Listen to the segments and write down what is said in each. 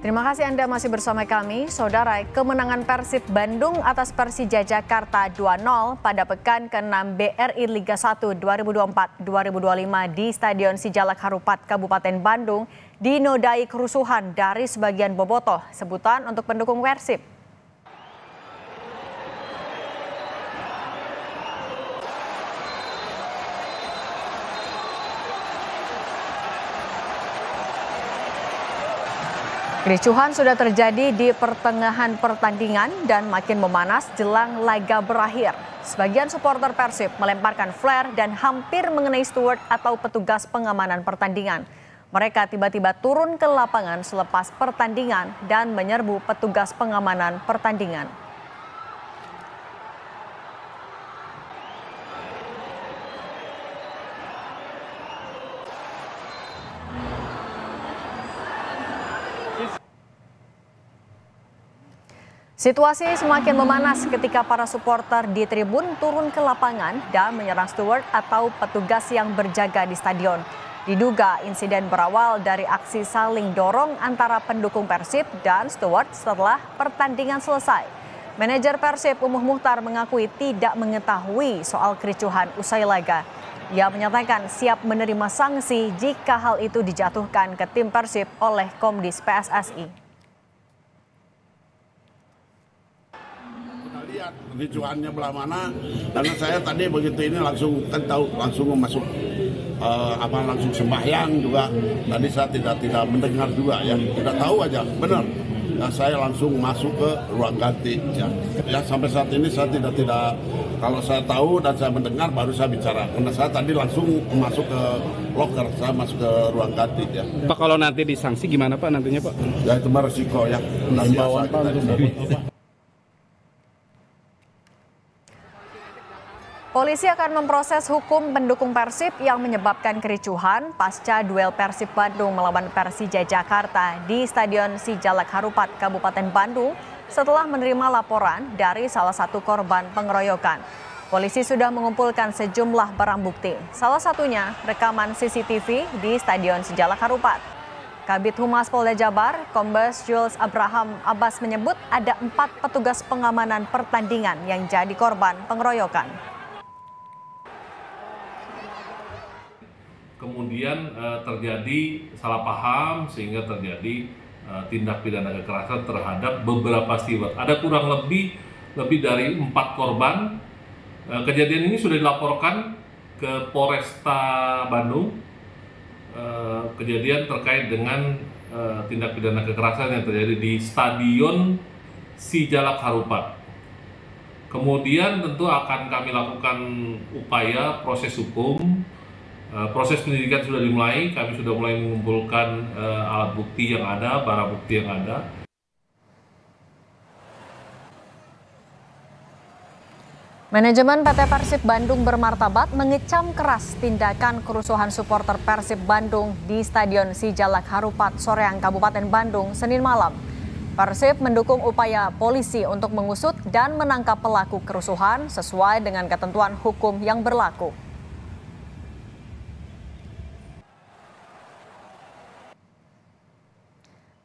Terima kasih Anda masih bersama kami. Saudara, kemenangan Persib Bandung atas Persija Jakarta 2-0 pada pekan ke-6 BRI Liga 1 2024-2025 di Stadion Sijalak Harupat, Kabupaten Bandung dinodai kerusuhan dari sebagian bobotoh sebutan untuk pendukung Persib. Kericuhan sudah terjadi di pertengahan pertandingan dan makin memanas jelang laga berakhir. Sebagian supporter Persib melemparkan flare dan hampir mengenai steward atau petugas pengamanan pertandingan. Mereka tiba-tiba turun ke lapangan selepas pertandingan dan menyerbu petugas pengamanan pertandingan. Situasi semakin memanas ketika para supporter di tribun turun ke lapangan dan menyerang steward atau petugas yang berjaga di stadion. Diduga insiden berawal dari aksi saling dorong antara pendukung Persib dan steward setelah pertandingan selesai. Manajer Persib Umuh Muhtar mengakui tidak mengetahui soal kericuhan usai laga. Ia menyatakan siap menerima sanksi jika hal itu dijatuhkan ke tim Persib oleh Komdis PSSI. ricuannya belah mana karena saya tadi begitu ini langsung kan tahu langsung masuk uh, apa langsung sembahyang juga tadi saya tidak tidak mendengar juga ya tidak tahu aja benar Nah, saya langsung masuk ke ruang ganti ya. ya sampai saat ini saya tidak tidak kalau saya tahu dan saya mendengar baru saya bicara karena saya tadi langsung masuk ke locker saya masuk ke ruang ganti ya Pak kalau nanti disangsi gimana Pak nantinya Pak ya itu resiko ya nah, bawa kita, kita, Polisi akan memproses hukum pendukung Persib yang menyebabkan kericuhan pasca duel Persib Bandung melawan Persija Jakarta di Stadion Sijalak Harupat, Kabupaten Bandung setelah menerima laporan dari salah satu korban pengeroyokan. Polisi sudah mengumpulkan sejumlah barang bukti, salah satunya rekaman CCTV di Stadion Sijalak Harupat. Kabit Humas Polda Jabar, Kombes Jules Abraham Abbas menyebut ada empat petugas pengamanan pertandingan yang jadi korban pengeroyokan. kemudian uh, terjadi salah paham sehingga terjadi uh, tindak pidana kekerasan terhadap beberapa steward. Ada kurang lebih lebih dari empat korban. Uh, kejadian ini sudah dilaporkan ke Polresta Bandung. Uh, kejadian terkait dengan uh, tindak pidana kekerasan yang terjadi di Stadion Sijalak Harupat. Kemudian tentu akan kami lakukan upaya proses hukum Eh, proses penyidikan sudah dimulai, kami sudah mulai mengumpulkan uh, alat bukti yang ada, barang bukti yang ada. Manajemen PT Persib Bandung bermartabat mengecam keras tindakan kerusuhan supporter Persib Bandung di Stadion Sijalak Harupat Soreang Kabupaten Bandung Senin malam. Persib mendukung upaya polisi untuk mengusut dan menangkap pelaku kerusuhan sesuai dengan ketentuan hukum yang berlaku.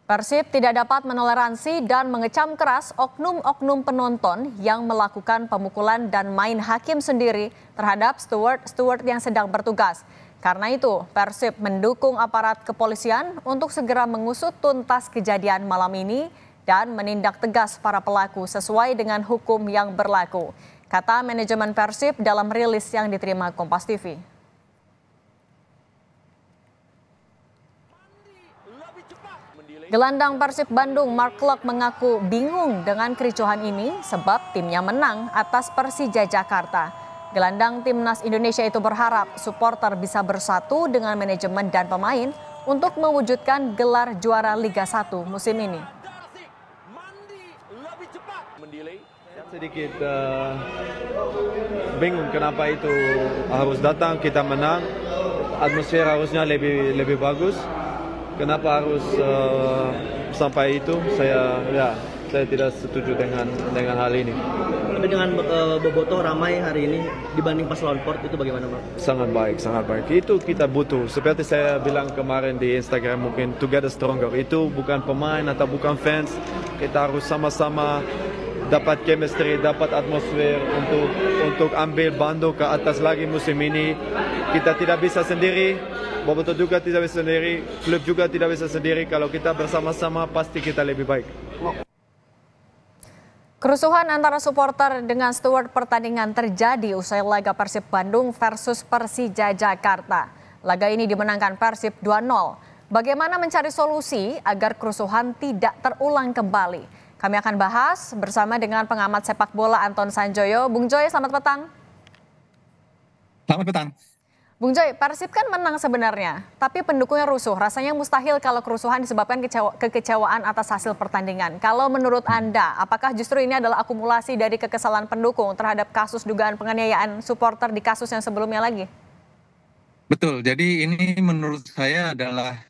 Persib tidak dapat menoleransi dan mengecam keras oknum-oknum penonton yang melakukan pemukulan dan main hakim sendiri terhadap steward-steward yang sedang bertugas. Karena itu, Persib mendukung aparat kepolisian untuk segera mengusut tuntas kejadian malam ini dan menindak tegas para pelaku sesuai dengan hukum yang berlaku. Kata manajemen Persib dalam rilis yang diterima Kompas TV. Gelandang Persib Bandung Mark Klok mengaku bingung dengan kericuhan ini sebab timnya menang atas Persija Jakarta. Gelandang timnas Indonesia itu berharap supporter bisa bersatu dengan manajemen dan pemain untuk mewujudkan gelar juara Liga 1 musim ini. Sedikit eh, bingung kenapa itu harus datang kita menang atmosfer harusnya lebih lebih bagus kenapa harus uh, sampai itu saya ya saya tidak setuju dengan dengan hal ini tapi dengan uh, eh, Boboto ramai hari ini dibanding pas lawan Port itu bagaimana Pak? Sangat baik, sangat baik. Itu kita butuh. Seperti saya bilang kemarin di Instagram mungkin together stronger. Itu bukan pemain atau bukan fans. Kita harus sama-sama dapat chemistry, dapat atmosfer untuk untuk ambil Bandung ke atas lagi musim ini. Kita tidak bisa sendiri, Boboto juga tidak bisa sendiri, klub juga tidak bisa sendiri. Kalau kita bersama-sama pasti kita lebih baik. Kerusuhan antara supporter dengan steward pertandingan terjadi usai laga Persib Bandung versus Persija Jakarta. Laga ini dimenangkan Persib 2-0. Bagaimana mencari solusi agar kerusuhan tidak terulang kembali? Kami akan bahas bersama dengan pengamat sepak bola Anton Sanjoyo. Bung Joy, selamat petang. Selamat petang. Bung Joy, Persib kan menang sebenarnya, tapi pendukungnya rusuh. Rasanya mustahil kalau kerusuhan disebabkan kecewa kekecewaan atas hasil pertandingan. Kalau menurut Anda, apakah justru ini adalah akumulasi dari kekesalan pendukung terhadap kasus dugaan penganiayaan supporter di kasus yang sebelumnya lagi? Betul, jadi ini menurut saya adalah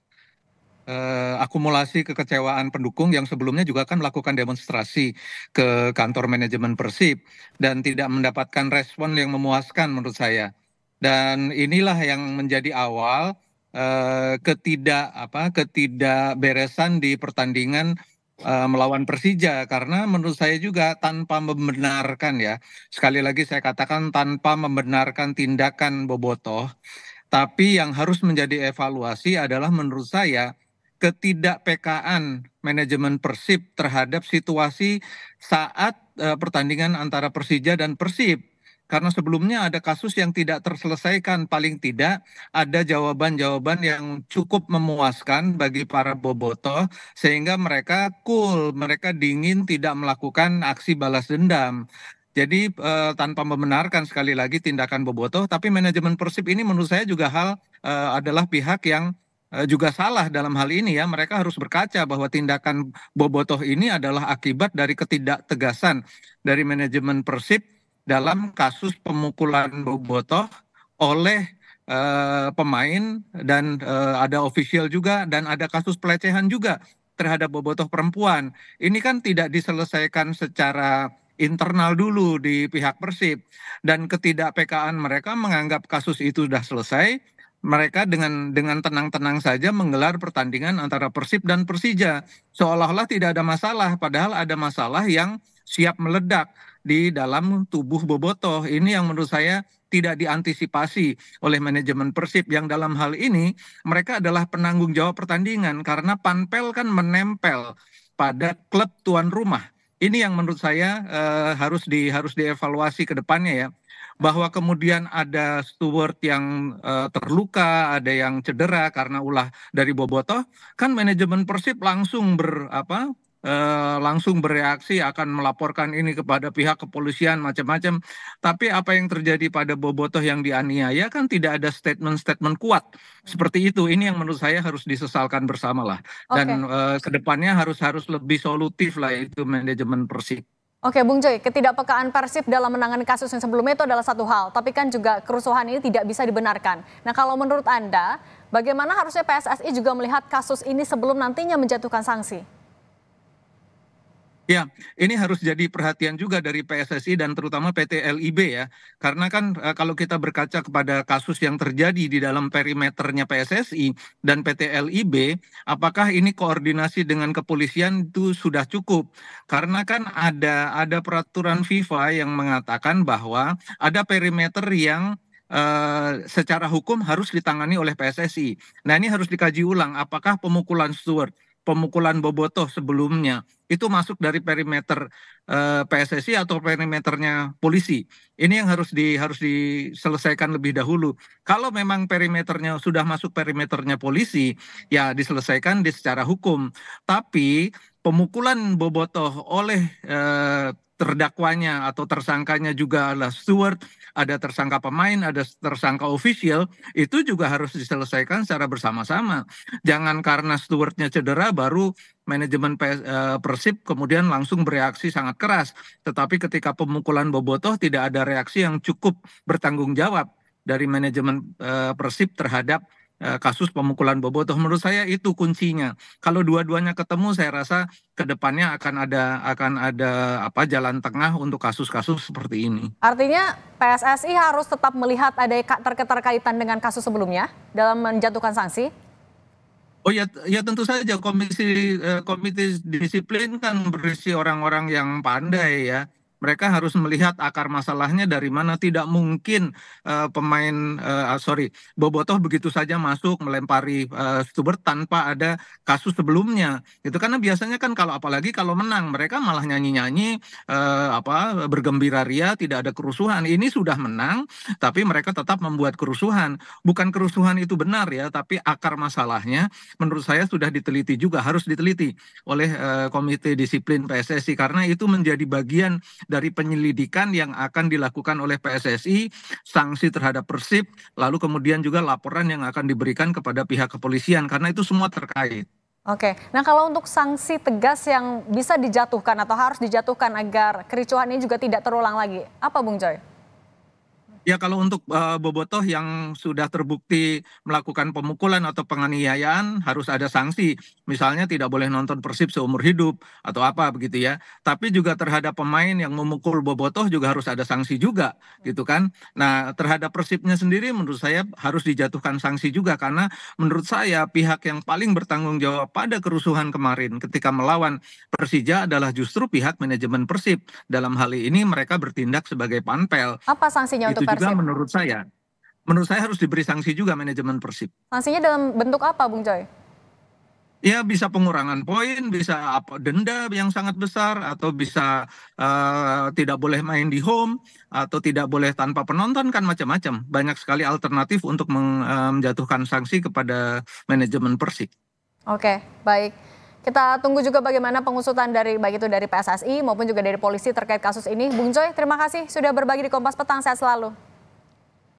uh, akumulasi kekecewaan pendukung yang sebelumnya juga kan melakukan demonstrasi ke kantor manajemen Persib dan tidak mendapatkan respon yang memuaskan menurut saya. Dan inilah yang menjadi awal uh, ketidak apa ketidakberesan di pertandingan eh, melawan Persija karena menurut saya juga tanpa membenarkan ya. Sekali lagi saya katakan tanpa membenarkan tindakan bobotoh tapi yang harus menjadi evaluasi adalah menurut saya ketidakpekaan manajemen Persib terhadap situasi saat e, pertandingan antara Persija dan Persib karena sebelumnya ada kasus yang tidak terselesaikan paling tidak ada jawaban-jawaban yang cukup memuaskan bagi para boboto, sehingga mereka cool, mereka dingin tidak melakukan aksi balas dendam. Jadi e, tanpa membenarkan sekali lagi tindakan boboto, tapi manajemen Persib ini menurut saya juga hal e, adalah pihak yang Eh, juga salah dalam hal ini ya mereka harus berkaca bahwa tindakan bobotoh ini adalah akibat dari ketidaktegasan dari manajemen Persib dalam kasus pemukulan bobotoh oleh uh, pemain dan uh, ada official juga dan ada kasus pelecehan juga terhadap bobotoh perempuan. Ini kan tidak diselesaikan secara internal dulu di pihak Persib dan ketidak PKan mereka menganggap kasus itu sudah selesai mereka dengan dengan tenang-tenang saja menggelar pertandingan antara Persib dan Persija seolah-olah tidak ada masalah padahal ada masalah yang siap meledak di dalam tubuh Bobotoh ini yang menurut saya tidak diantisipasi oleh manajemen Persib yang dalam hal ini mereka adalah penanggung jawab pertandingan karena panpel kan menempel pada klub tuan rumah ini yang menurut saya eh, harus di harus dievaluasi ke depannya ya bahwa kemudian ada steward yang uh, terluka, ada yang cedera karena ulah dari Bobotoh, kan manajemen Persib langsung ber apa Uh, langsung bereaksi akan melaporkan ini kepada pihak kepolisian macam-macam. Tapi apa yang terjadi pada Bobotoh yang dianiaya kan tidak ada statement-statement kuat seperti itu. Ini yang menurut saya harus disesalkan bersama lah. dan okay. uh, eh, kedepannya harus harus lebih solutif lah itu manajemen Persib. Oke, Bung Joy, ketidakpekaan Persib dalam menangani kasus yang sebelumnya itu adalah satu hal, tapi kan juga kerusuhan ini tidak bisa dibenarkan. Nah, kalau menurut Anda, bagaimana harusnya PSSI juga melihat kasus ini sebelum nantinya menjatuhkan sanksi? Ya, ini harus jadi perhatian juga dari PSSI dan terutama PT LIB ya. Karena kan eh, kalau kita berkaca kepada kasus yang terjadi di dalam perimeternya PSSI dan PT LIB, apakah ini koordinasi dengan kepolisian itu sudah cukup? Karena kan ada ada peraturan FIFA yang mengatakan bahwa ada perimeter yang Uh, secara hukum harus ditangani oleh PSSI. Nah ini harus dikaji ulang apakah pemukulan Stewart pemukulan Bobotoh sebelumnya itu masuk dari perimeter eh, PSSI atau perimeternya polisi. Ini yang harus di harus diselesaikan lebih dahulu. Kalau memang perimeternya sudah masuk perimeternya polisi, ya diselesaikan di secara hukum. Tapi pemukulan Bobotoh oleh eh, terdakwanya atau tersangkanya juga adalah steward, ada tersangka pemain, ada tersangka official, itu juga harus diselesaikan secara bersama-sama. Jangan karena stewardnya cedera baru manajemen eh, Persib kemudian langsung bereaksi sangat keras. Tetapi ketika pemukulan Bobotoh tidak ada reaksi yang cukup bertanggung jawab dari manajemen eh, Persib terhadap Eh, kasus pemukulan Bobotoh menurut saya itu kuncinya. Kalau dua-duanya ketemu saya rasa kedepannya akan ada akan ada apa jalan tengah untuk kasus-kasus seperti ini. Artinya PSSI harus tetap melihat ada keterkaitan dengan kasus sebelumnya dalam menjatuhkan sanksi. Oh ya, ya tentu saja komisi eh, komite disiplin kan berisi orang-orang yang pandai ya mereka harus melihat akar masalahnya dari mana. Tidak mungkin uh, pemain uh, sorry Bobotoh begitu saja masuk melempari uh, eh, Stuber tanpa ada kasus sebelumnya. Itu karena biasanya kan kalau apalagi kalau menang mereka malah nyanyi-nyanyi uh, apa bergembira ria tidak ada kerusuhan. Ini sudah menang tapi mereka tetap membuat kerusuhan. Bukan kerusuhan itu benar ya, tapi akar masalahnya menurut saya sudah diteliti juga harus diteliti oleh uh, komite disiplin PSSI karena itu menjadi bagian dari penyelidikan yang akan dilakukan oleh PSSI, sanksi terhadap Persib, lalu kemudian juga laporan yang akan diberikan kepada pihak kepolisian karena itu semua terkait. Oke, nah kalau untuk sanksi tegas yang bisa dijatuhkan atau harus dijatuhkan agar kericuhan ini juga tidak terulang lagi, apa Bung Joy? Ya kalau untuk uh, bobotoh yang sudah terbukti melakukan pemukulan atau penganiayaan harus ada sanksi. Misalnya tidak boleh nonton Persib seumur hidup atau apa begitu ya. Tapi juga terhadap pemain yang memukul bobotoh juga harus ada sanksi juga gitu kan. Nah, terhadap Persibnya sendiri menurut saya harus dijatuhkan sanksi juga karena menurut saya pihak yang paling bertanggung jawab pada kerusuhan kemarin ketika melawan Persija adalah justru pihak manajemen Persib. Dalam hal ini mereka bertindak sebagai panpel. Apa sanksinya Itu untuk juga menurut saya menurut saya harus diberi sanksi juga manajemen Persib. Sanksinya dalam bentuk apa, Bung joy Ya bisa pengurangan poin, bisa apa denda yang sangat besar, atau bisa uh, tidak boleh main di home, atau tidak boleh tanpa penonton kan macam-macam. Banyak sekali alternatif untuk eh, menjatuhkan sanksi kepada manajemen persib Oke, baik. Kita tunggu juga bagaimana pengusutan dari baik itu dari PSSI maupun juga dari polisi terkait kasus ini. Bung Joy, terima kasih sudah berbagi di Kompas Petang. Sehat selalu.